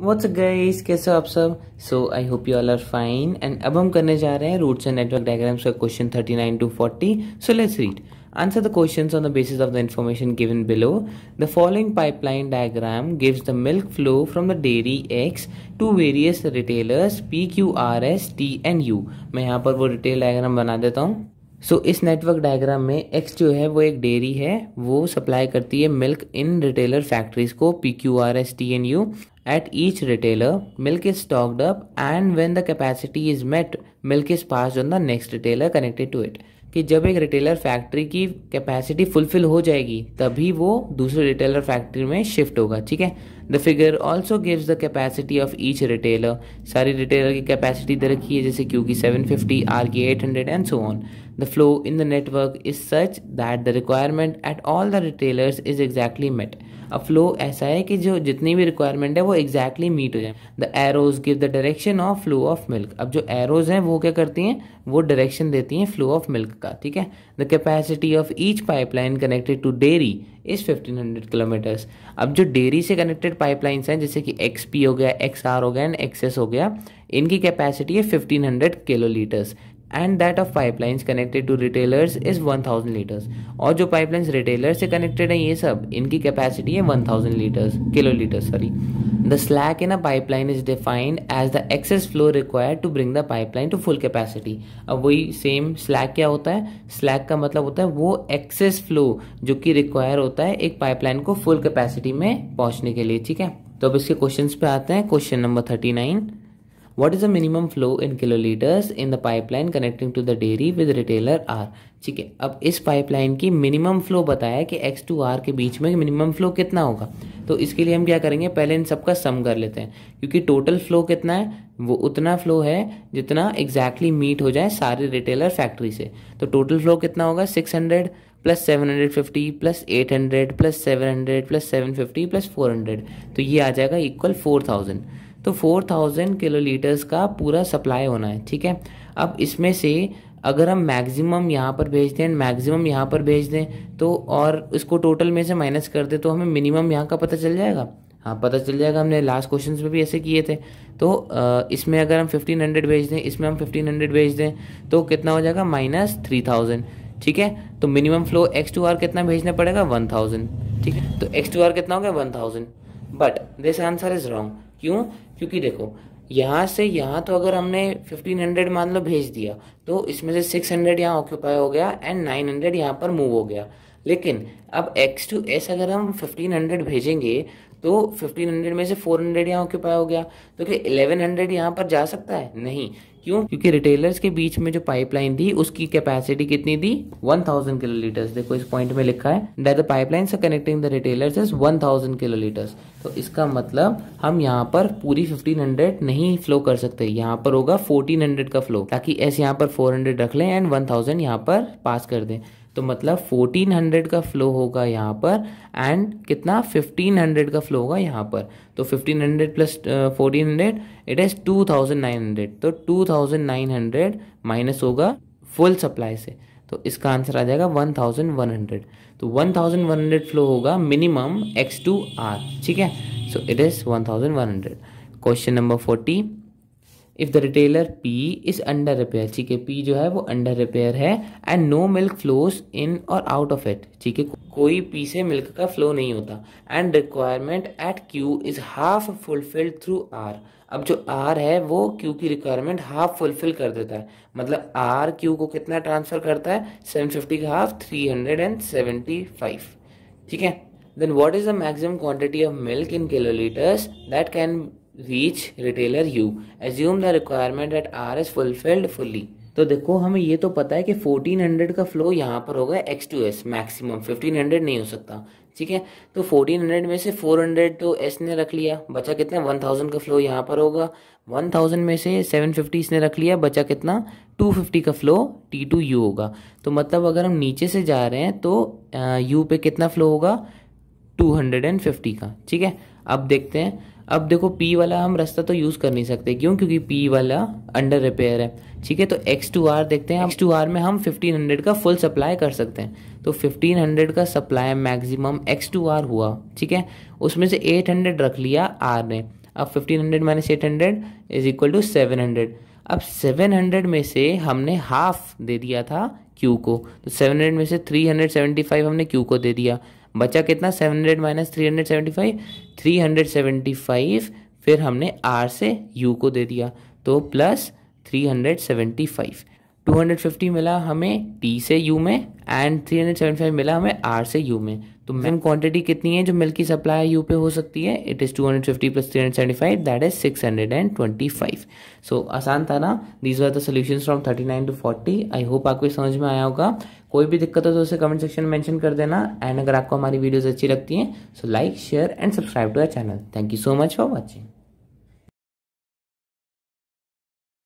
What's guys कैसे हो आप सब so I hope you all are fine and अब हम करने जा रहे हैं रूट्स एंड नेटवर्क डायग्राम्स का question 39 to 40 so let's read answer the questions on the basis of the information given below the following pipeline diagram gives the milk flow from the dairy X to various retailers P Q R S T and U मैं यहाँ पर वो retail diagram बना देता हूँ so so, इस network diagram में X जो है वो एक डेयरी है वो सप्लाई करती है मिल्क इन रिटेलर फैक्ट्रीज को P Q R S T and U At each retailer, milk is stocked up and when the capacity is met, milk is passed on the next retailer connected to it. कि जब एक retailer factory की capacity fulfil हो जाएगी तभी वो दूसरे retailer factory में शिफ्ट होगा ठीक है the figure also gives the capacity of each retailer सारी रिटेलर की कैपेसिटी दे रखी है जैसे क्यू की सेवन फिफ्टी आर की eight hundred and so on the flow in the network is such that the requirement at all the retailers is exactly met अब flow ऐसा है कि जो जितनी भी रिक्वायरमेंट है वो एग्जैक्टली मीट हो जाए the arrows give the direction of flow of milk अब जो एरोज हैं वो क्या करती हैं वो डायरेक्शन देती हैं फ्लो ऑफ मिल्क का ठीक है the capacity of each pipeline connected to dairy is fifteen hundred kilometres अब जो डेयरी से कनेक्टेड पाइपलाइंस हैं जैसे कि एक्स पी हो गया एक्स आर हो गया एंड एक्सएस हो गया इनकी कैपेसिटी है fifteen hundred kilo litres and that of pipelines connected to retailers is 1000 litres और जो पाइपलाइंस रिटेलर से कनेक्टेड है ये सब इनकी कैपेसिटी है 1000 litres kilo litre sorry the slack in a pipeline is defined as the excess flow required to bring the pipeline to full capacity अब वही सेम स्लैक क्या होता है स्लैक का मतलब होता है वो एक्सेस फ्लो जो कि रिक्वायर होता है एक पाइपलाइन को फुल कैपेसिटी में पहुंचने के लिए ठीक है तो अब इसके क्वेश्चन पे आते हैं question number thirty nine What is the minimum flow in kiloliters in the pipeline connecting to the dairy with retailer R? ठीक है अब इस पाइपलाइन की मिनिमम फ्लो बताया कि X टू R के बीच में मिनिमम फ्लो कितना होगा तो इसके लिए हम क्या करेंगे पहले इन सबका सम कर लेते हैं क्योंकि टोटल फ्लो कितना है वो उतना फ्लो है जितना एग्जैक्टली exactly मीट हो जाए सारे रिटेलर फैक्ट्री से तो टोटल फ्लो कितना होगा six hundred plus seven hundred fifty plus eight hundred plus seven hundred plus seven fifty plus four hundred तो ये आ जाएगा इक्वल फोर थाउजेंड तो 4000 किलोलीटर्स का पूरा सप्लाई होना है ठीक है अब इसमें से अगर हम मैक्सिमम यहाँ पर भेज दें मैक्सिमम यहाँ पर भेज दें तो और इसको टोटल में से माइनस कर दें तो हमें मिनिमम यहाँ का पता चल जाएगा हाँ पता चल जाएगा हमने लास्ट क्वेश्चन में भी ऐसे किए थे तो इसमें अगर हम 1500 भेज दें इसमें हम 1500 भेज दें तो कितना हो जाएगा माइनस थ्री थाउजेंड ठीक है तो minimum flow X to R कितना भेजना पड़ेगा वन थाउजेंड ठीक है तो एक्स टू आर कितना हो गया one thousand but this answer is wrong क्यों क्योंकि देखो यहाँ से यहाँ तो अगर हमने 1500 मान लो भेज दिया तो इसमें से 600 यहाँ ऑक्यूपाई हो गया एंड 900 यहाँ पर मूव हो गया लेकिन अब एक्स टू एस अगर हम 1500 भेजेंगे तो 1500 में से 400 हंड्रेड यहाँ ऑक्यूपाई हो गया तो क्या 1100 यहाँ पर जा सकता है नहीं क्यों क्योंकि रिटेलर्स के बीच में जो पाइपलाइन थी उसकी कैपेसिटी कितनी थी 1000 किलो लीटर्स देखो इस पॉइंट में लिखा है दैट द पाइपलाइन से connecting the retailers is 1000 kilo litres तो इसका मतलब हम यहाँ पर पूरी 1500 नहीं फ्लो कर सकते यहाँ पर होगा 1400 का फ्लो ताकि एस यहाँ पर 400 रख लें एंड 1000 यहाँ पर पास कर दें तो मतलब 1400 का फ्लो होगा यहाँ पर एंड कितना 1500 का फ्लो होगा यहाँ पर तो 1500 plus fourteen hundred it is to तो 2900 माइनस होगा फुल सप्लाई से तो इसका आंसर आ जाएगा 1100 तो 1100 फ्लो होगा मिनिमम एक्स टू आर ठीक है so it is 1100 question number forty if the retailer P is under repair ठीक है पी जो है वो अंडर रिपेयर है and no milk flows in और आउट ऑफ इट ठीक है कोई पी से मिल्क का फ्लो नहीं होता and requirement at Q is half fulfilled through R अब जो आर है वो क्यू की रिक्वायरमेंट हाफ फुलफिल कर देता है मतलब आर क्यू को कितना ट्रांसफर करता है सेवन फिफ्टी का half three hundred and seventy five ठीक है then what is the maximum quantity of milk in kilolitres that can reach retailer U assume the requirement at R is fulfilled fully तो देखो हमें ये तो पता है कि 1400 का फ्लो यहाँ पर होगा एक्स टू एस मैक्सिमम 1500 नहीं हो सकता ठीक है तो 1400 में से 400 तो एस ने रख लिया बचा कितना 1000 का फ्लो यहाँ पर होगा 1000 में से 750 इसने रख लिया बचा कितना 250 का फ्लो टी टू यू होगा तो मतलब अगर हम नीचे से जा रहे हैं तो यू पे कितना फ्लो होगा 250 का ठीक है अब देखते हैं अब देखो P वाला हम रास्ता तो यूज़ कर नहीं सकते क्यों क्योंकि P वाला अंडर रिपेयर है ठीक है तो एक्स टू आर देखते हैं एक्स टू आर में हम 1500 का फुल सप्लाई कर सकते हैं तो 1500 का supply maximum X to R हुआ ठीक है उसमें से 800 रख लिया आर ने अब 1500 hundred minus eight hundred is equal to seven hundred अब 700 में से हमने हाफ दे दिया था क्यू को तो 700 में से 375 हमने क्यू को दे दिया बचा कितना seven hundred minus three hundred seventy five three hundred seventy five फिर हमने आर से यू को दे दिया तो plus three hundred seventy five two hundred fifty मिला हमें टी से यू में and three hundred seventy five मिला हमें आर से यू में तो मैम क्वांटिटी कितनी है जो मिल्क की सप्लाई यू पे हो सकती है it is two hundred fifty plus three hundred seventy five that is six hundred and twenty five so आसान था ना these are the solution from thirty nine to forty I hope आपको समझ में आया होगा कोई भी दिक्कत हो तो उसे कमेंट सेक्शन में मेंशन कर देना एंड अगर आपको हमारी वीडियोस अच्छी लगती हैं so like share and subscribe to our channel thank you so much for watching